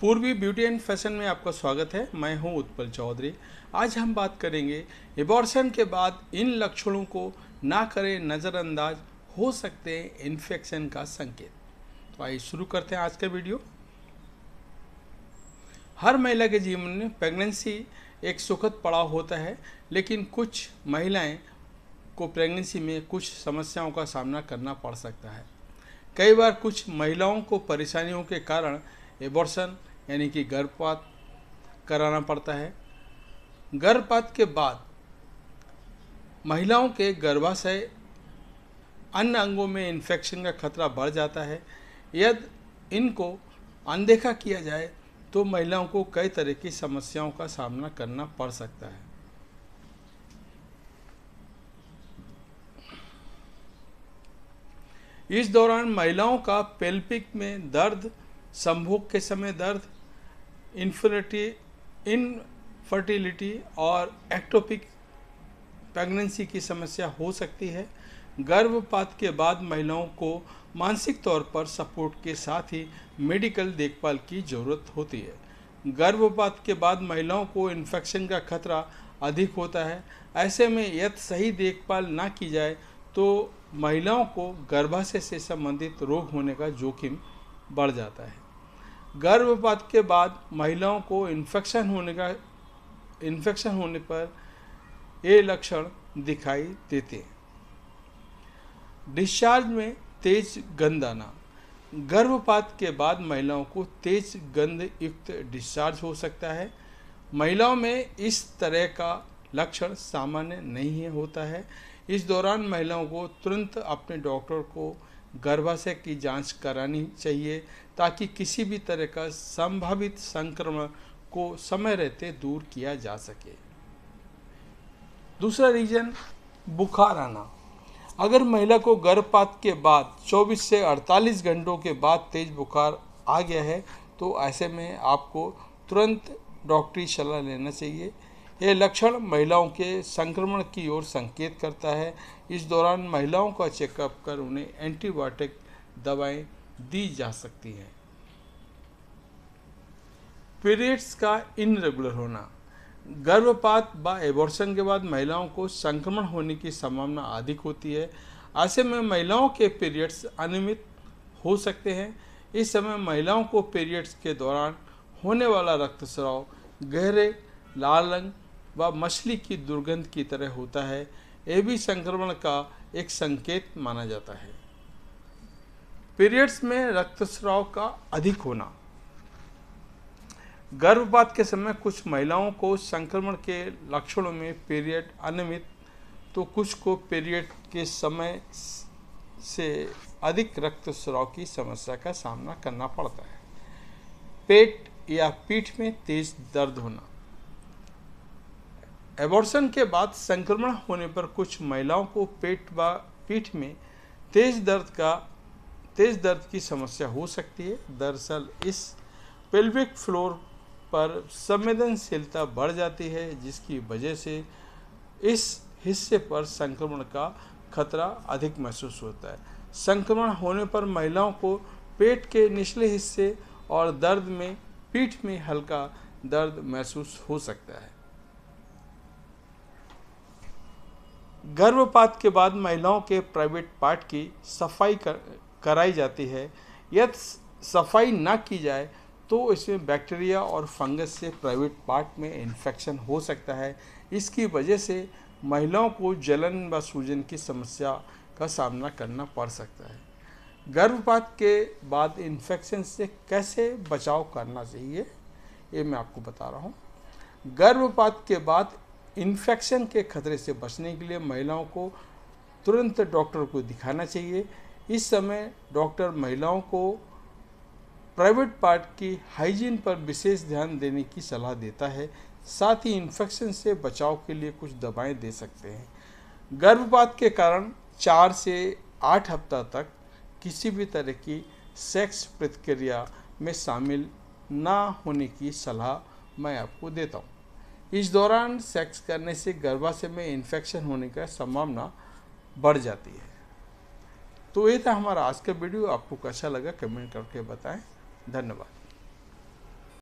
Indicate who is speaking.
Speaker 1: पूर्वी beauty and fashion में आपका स्वागत है मैं हूं उत्पल चौधरी आज हम बात करेंगे एबॉर्शन के बाद इन लक्षणों को ना करें नज़रअंदाज हो सकते हैं इन्फेक्शन का संकेत तो आइए शुरू करते हैं आज का वीडियो हर महिला के जीवन में प्रेगनेंसी एक सुखद पड़ाव होता है लेकिन कुछ महिलाएं को प्रेगनेंसी में कुछ समस्याओं का सामना करना पड़ सकता है कई बार कुछ महिलाओं को परेशानियों के कारण एबॉर्शन यानी कि गर्भपात कराना पड़ता है गर्भपात के बाद महिलाओं के गर्भाशय अन्य अंगों में इन्फेक्शन का खतरा बढ़ जाता है यदि इनको अनदेखा किया जाए तो महिलाओं को कई तरह की समस्याओं का सामना करना पड़ सकता है इस दौरान महिलाओं का पेल्पिक में दर्द संभोग के समय दर्द इन इनफर्टिलिटी और एक्टोपिक प्रेगनेंसी की समस्या हो सकती है गर्भपात के बाद महिलाओं को मानसिक तौर पर सपोर्ट के साथ ही मेडिकल देखभाल की ज़रूरत होती है गर्भपात के बाद महिलाओं को इन्फेक्शन का खतरा अधिक होता है ऐसे में यदि सही देखभाल ना की जाए तो महिलाओं को गर्भाशय से संबंधित रोग होने का जोखिम बढ़ जाता है गर्भपात के बाद महिलाओं को इन्फेक्शन होने का इन्फेक्शन होने पर ये लक्षण दिखाई देते हैं डिस्चार्ज में तेज गंध आना गर्भपात के बाद महिलाओं को तेज गंध युक्त डिस्चार्ज हो सकता है महिलाओं में इस तरह का लक्षण सामान्य नहीं होता है इस दौरान महिलाओं को तुरंत अपने डॉक्टर को गर्भाशय की जांच करानी चाहिए ताकि किसी भी तरह का संभावित संक्रमण को समय रहते दूर किया जा सके दूसरा रीजन बुखार आना अगर महिला को गर्भपात के बाद 24 से 48 घंटों के बाद तेज बुखार आ गया है तो ऐसे में आपको तुरंत डॉक्टरी सलाह लेना चाहिए ये लक्षण महिलाओं के संक्रमण की ओर संकेत करता है इस दौरान महिलाओं का चेकअप कर उन्हें एंटीबायोटिक दवाएं दी जा सकती हैं पीरियड्स का इनरेगुलर होना गर्भपात व एबॉर्शन के बाद महिलाओं को संक्रमण होने की संभावना अधिक होती है ऐसे में महिलाओं के पीरियड्स अनियमित हो सकते हैं इस समय महिलाओं को पीरियड्स के दौरान होने वाला रक्तस्राव गहरे लाल रंग व मछली की दुर्गंध की तरह होता है ये भी संक्रमण का एक संकेत माना जाता है पीरियड्स में रक्तस्राव का अधिक होना गर्भपात के समय कुछ महिलाओं को संक्रमण के लक्षणों में पीरियड अनियमित तो कुछ को पीरियड के समय से अधिक रक्तस्राव की समस्या का सामना करना पड़ता है पेट या पीठ में तेज दर्द होना एबॉर्शन के बाद संक्रमण होने पर कुछ महिलाओं को पेट व पीठ में तेज दर्द का तेज दर्द की समस्या हो सकती है दरअसल इस पेल्विक फ्लोर पर संवेदनशीलता बढ़ जाती है जिसकी वजह से इस हिस्से पर संक्रमण का खतरा अधिक महसूस होता है संक्रमण होने पर महिलाओं को पेट के निचले हिस्से और दर्द में पीठ में हल्का दर्द महसूस हो सकता है गर्भपात के बाद महिलाओं के प्राइवेट पार्ट की सफाई कर, कराई जाती है यदि सफाई ना की जाए तो इसमें बैक्टीरिया और फंगस से प्राइवेट पार्ट में इन्फेक्शन हो सकता है इसकी वजह से महिलाओं को जलन व सूजन की समस्या का सामना करना पड़ सकता है गर्भपात के बाद इन्फेक्शन से कैसे बचाव करना चाहिए ये मैं आपको बता रहा हूँ गर्भपात के बाद इन्फेक्शन के खतरे से बचने के लिए महिलाओं को तुरंत डॉक्टर को दिखाना चाहिए इस समय डॉक्टर महिलाओं को प्राइवेट पार्ट की हाइजीन पर विशेष ध्यान देने की सलाह देता है साथ ही इन्फेक्शन से बचाव के लिए कुछ दवाएं दे सकते हैं गर्भपात के कारण चार से आठ हफ्ता तक किसी भी तरह की सेक्स प्रतिक्रिया में शामिल ना होने की सलाह मैं आपको देता हूँ इस दौरान सेक्स करने से गर्भाशय में इन्फेक्शन होने का संभावना बढ़ जाती है तो ये था हमारा आज का वीडियो आपको कैसा लगा कमेंट करके बताएं धन्यवाद